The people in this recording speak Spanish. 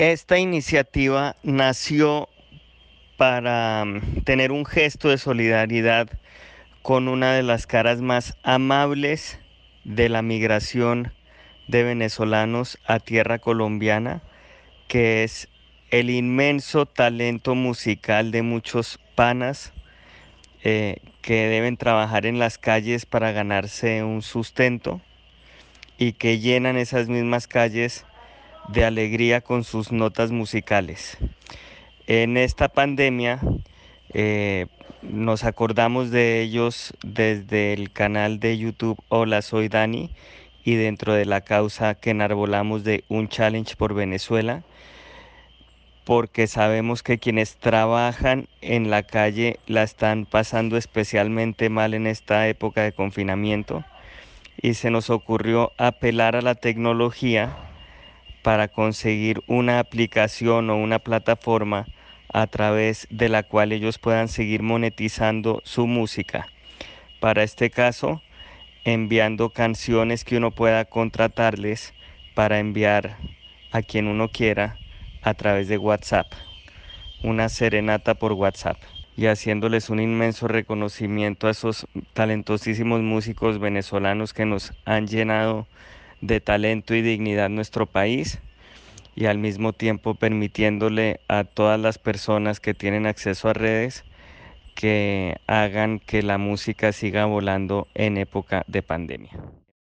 Esta iniciativa nació para mm, tener un gesto de solidaridad con una de las caras más amables de la migración de venezolanos a tierra colombiana, que es el inmenso talento musical de muchos panas eh, que deben trabajar en las calles para ganarse un sustento y que llenan esas mismas calles de alegría con sus notas musicales. En esta pandemia eh, nos acordamos de ellos desde el canal de YouTube Hola Soy Dani y dentro de la causa que enarbolamos de un challenge por Venezuela, porque sabemos que quienes trabajan en la calle la están pasando especialmente mal en esta época de confinamiento y se nos ocurrió apelar a la tecnología para conseguir una aplicación o una plataforma a través de la cual ellos puedan seguir monetizando su música. Para este caso, enviando canciones que uno pueda contratarles para enviar a quien uno quiera a través de WhatsApp, una serenata por WhatsApp y haciéndoles un inmenso reconocimiento a esos talentosísimos músicos venezolanos que nos han llenado de talento y dignidad nuestro país y al mismo tiempo permitiéndole a todas las personas que tienen acceso a redes que hagan que la música siga volando en época de pandemia.